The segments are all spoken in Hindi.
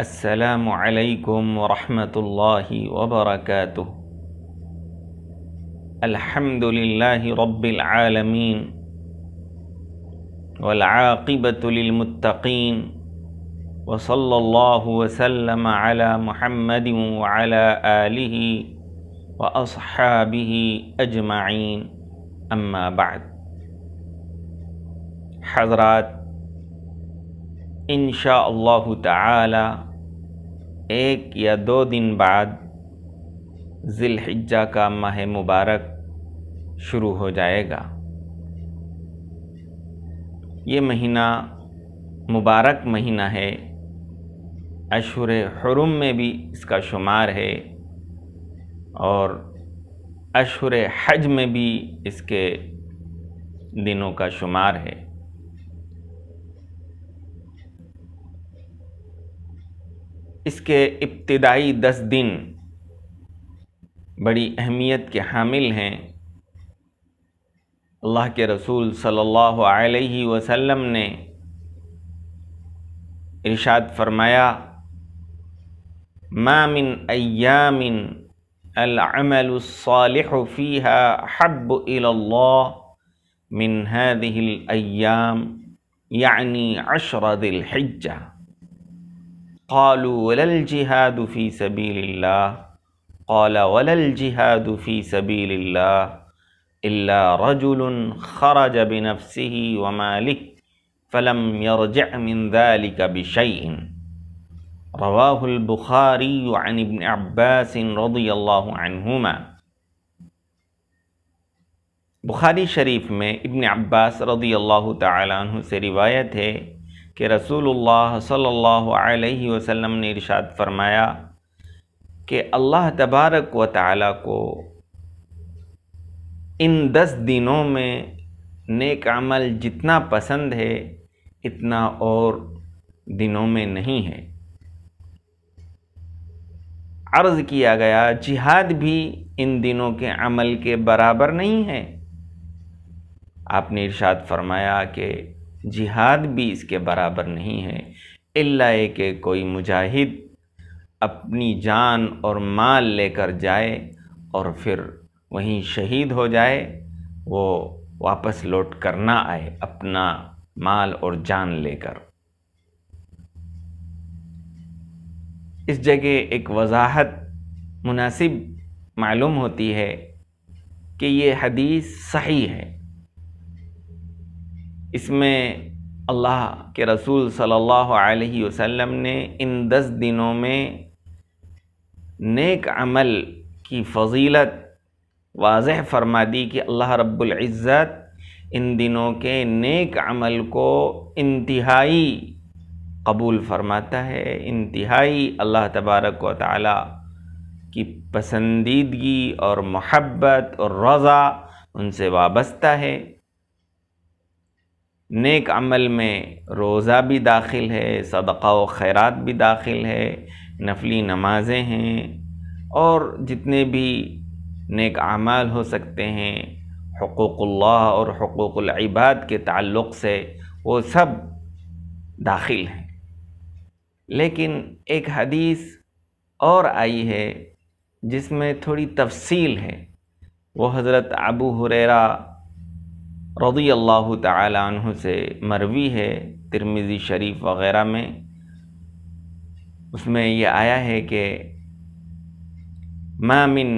السلام عليكم ورحمة الله وبركاته الحمد لله رب العالمين والعاقبة للمتقين وصلى الله وسلم على محمد وعلى آله وأصحابه أجمعين أما بعد حضرات إن شاء الله تعالى एक या दो दिन बाद ज़िलहिज्जा का माह मुबारक शुरू हो जाएगा ये महीना मुबारक महीना है अशुर हरुम में भी इसका शुमार है और अशुर हज में भी इसके दिनों का शुमार है इसके इब्तदाई दस दिन बड़ी अहमियत के हामिल हैं अल्लाह के रसूल सल्लल्लाहु अलैहि वसल्लम ने इरशाद फरमाया मामिन अयामिन अलमलफ़ीहा हब मिन हदिल अयाम यानी अशरदिल हज्जा قالوا ولا الجهاد في سبيل الله قال ولا الجهاد في سبيل الله إلا رجل خرج بنفسه وماله فلم يرجع من ذلك بشيء رواه البخاري عن ابن عباس رضي الله عنهما بخاری شریف میں ابن عباس رضی اللہ تعالیٰ عنہ سے روایت ہے कि रसूल सल्लल्लाहु वसम ने इरशाद फरमाया कि अल्लाह तबारक व ताली को इन दस दिनों में नेक अमल जितना पसंद है इतना और दिनों में नहीं है अर्ज़ किया गया जिहाद भी इन दिनों के अमल के बराबर नहीं है आपने इरशाद फरमाया कि जिहाद भी इसके बराबर नहीं है इल्ला के कोई मुजाहिद अपनी जान और माल लेकर जाए और फिर वहीं शहीद हो जाए वो वापस लौट कर ना आए अपना माल और जान लेकर इस जगह एक वजाहत मुनासिब मालूम होती है कि ये हदीस सही है इसमें अल्लाह के रसूल सल्लल्लाहु अलैहि वसल्लम ने इन दस दिनों में नेक अमल की फजीलत वाज फरमा दी कि अल्लाह रब्बुल इज़्ज़त इन दिनों के नेक अमल को इंतहाई कबूल फरमाता है इंतहाई अल्लाह तबारक व ताली की पसंदीदगी और मोहब्बत और रज़ा उनसे वाबस्ता है नेक अमल में रोज़ा भी दाखिल है सदक़ा व खैरात भी दाखिल है नफली नमाज़ें हैं और जितने भी नेक अमाल हो सकते हैं हकूक़ल्ला और हकूक़लबाद के ताल्लुक़ से वो सब दाखिल हैं लेकिन एक हदीस और आई है जिसमें थोड़ी तफसील है वो हज़रत अबू हुरेरा رضی اللہ تعالی عنہ سے مروی ہے ترمیزی شریف وغیرہ میں اس میں یہ آیا ہے کہ ما من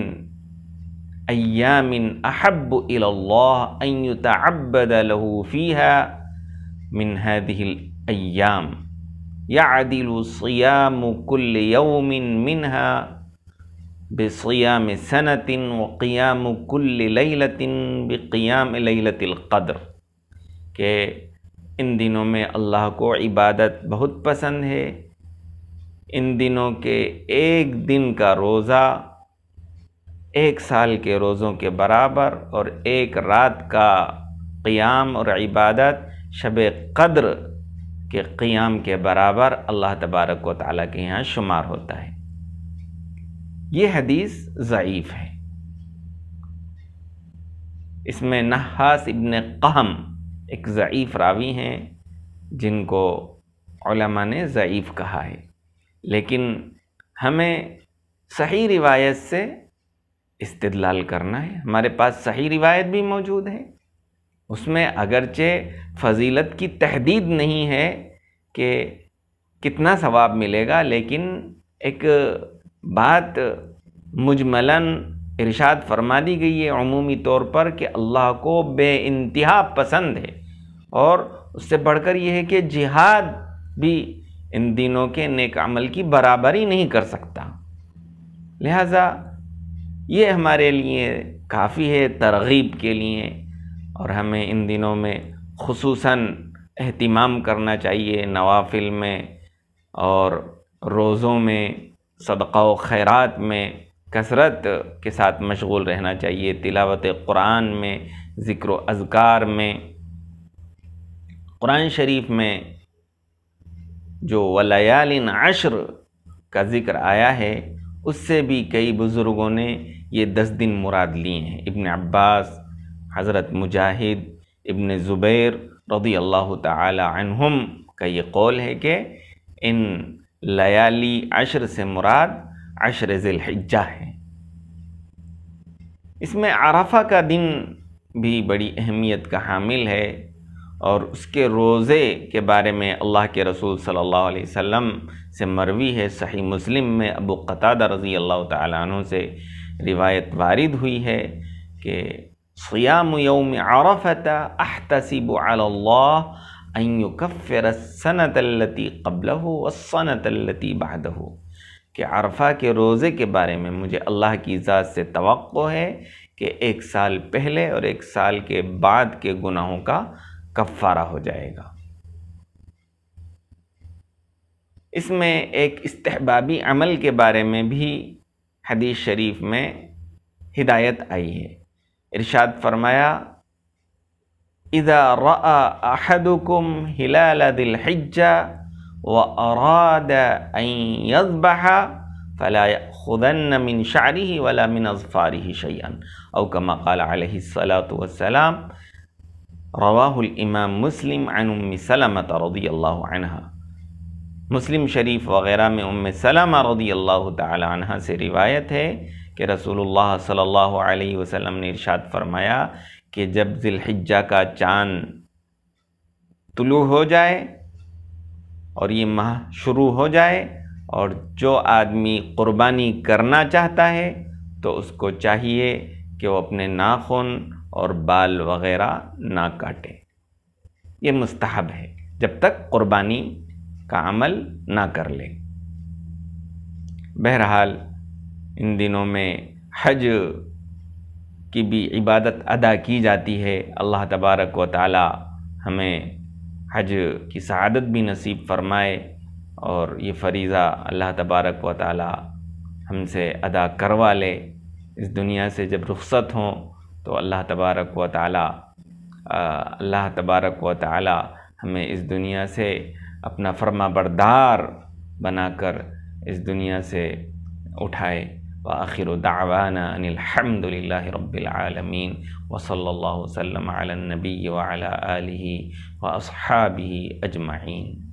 ايام احب الى الله ان يتعبد له فيها من هذه الايام يعدل صيام كل يوم منها बेसियाम सनतिन व क़ियाम कुल्लतिन बक़ियाम लतिलक़द्र के इन दिनों में अल्लाह को इबादत बहुत पसंद है इन दिनों के एक दिन का रोज़ा एक साल के रोज़ों के बराबर और एक रात का क़ियाम और इबादत शब कद्र के क़ियाम के बराबर अल्लाह तबारक व ताली के यहाँ शुमार होता है ये हदीस ज़ईफ़ है इसमें नहास इबन कहम एक ज़ईफ़ रावी हैं जिनको ने ज़ईफ़ कहा है लेकिन हमें सही रिवायत से इस्तलाल करना है हमारे पास सही रिवायत भी मौजूद है उसमें अगरचे फजीलत की तहदीद नहीं है कि कितना सवाब मिलेगा लेकिन एक बात मुजमलन इरशाद फरमा दी गई है अमूमी तौर पर कि अल्लाह को बे इंतहा पसंद है और उससे बढ़कर यह है कि जिहाद भी इन दिनों के नेक अमल की बराबरी नहीं कर सकता लिहाजा ये हमारे लिए काफ़ी है तरगीब के लिए और हमें इन दिनों में खसूस अहतमाम करना चाहिए नवाफिल में और रोज़ों में सदक़ा व खैरात में कसरत के साथ मशगूल रहना चाहिए तिलावत कुरान में ज़िक्र अजगार में कुरान शरीफ में जो वलयालिन अशर का ज़िक्र आया है उससे भी कई बुज़ुर्गों ने ये दस दिन मुराद लिए हैं इबन अब्बास हज़रत मुजाहिद इबन ज़ुबैर रदी अल्लाह तहम का ये कौल है कि इन लयाली अशर से मुराद अशर ज़िलहिज्जा है इसमें अराफा का दिन भी बड़ी अहमियत का हामिल है और उसके रोज़े के बारे में अल्लाह के रसूल सल्लल्लाहु अलैहि वसल्लम से मरवी है सही मुस्लिम में अबू कतादा रज़ी अल्लाह तु से रिवायत वारिद हुई है कि सियाम यौम आरफ़ता अहतसीब अल्लाह अयुकफ़र सनतल्लती कबल हो व सनतल्लती बाद हो कि अरफा के रोज़े के बारे में मुझे अल्लाह की ज़ात से तो है कि एक साल पहले और एक साल के बाद के गुनाहों का कफ़ारा हो जाएगा इसमें एक इस्तेबाबी अमल के बारे में भी हदीस शरीफ में हिदायत आई है इरशाद फरमाया इदा अहदुकुम हिलाल दिल हिज्जा व अराद यजबहा फ़ला खुदन मिन शारी वला मिन अजफ़ारी शैन अव कमा वसलाम रवाहुल इमाम मुस्लिम अन उम सलामत रदी अल्लाह अनहा मुस्लिम शरीफ वगैरह में उम सलामा रदी अल्लाह तह से रिवायत है कि रसूलुल्लाह सल्लल्लाहु अलैहि वसल्लम ने इरशाद फरमाया कि जब ज़िलहिज्जा का चाँद तुलू हो जाए और ये माह शुरू हो जाए और जो आदमी क़ुरबानी करना चाहता है तो उसको चाहिए कि वो अपने नाखून और बाल वगैरह ना काटे ये मुस्तहब है जब तक क़ुरबानी का अमल ना कर ले बहरहाल इन दिनों में हज की भी इबादत अदा की जाती है अल्लाह तबारक व ताली हमें हज की शहादत भी नसीब फरमाए और ये फरीज़ा अल्लाह तबारक व ताली हमसे अदा करवा ले इस दुनिया से जब रुख़त हों तो अल्लाह तबारक व ताली अल्लाह तबारक व ताली हमें इस दुनिया से अपना फर्मा बरदार बनाकर इस दुनिया से उठाए واخر دعوانا ان الحمد لله رب العالمين وصلى الله وسلم على النبي وعلى اله واصحابه اجمعين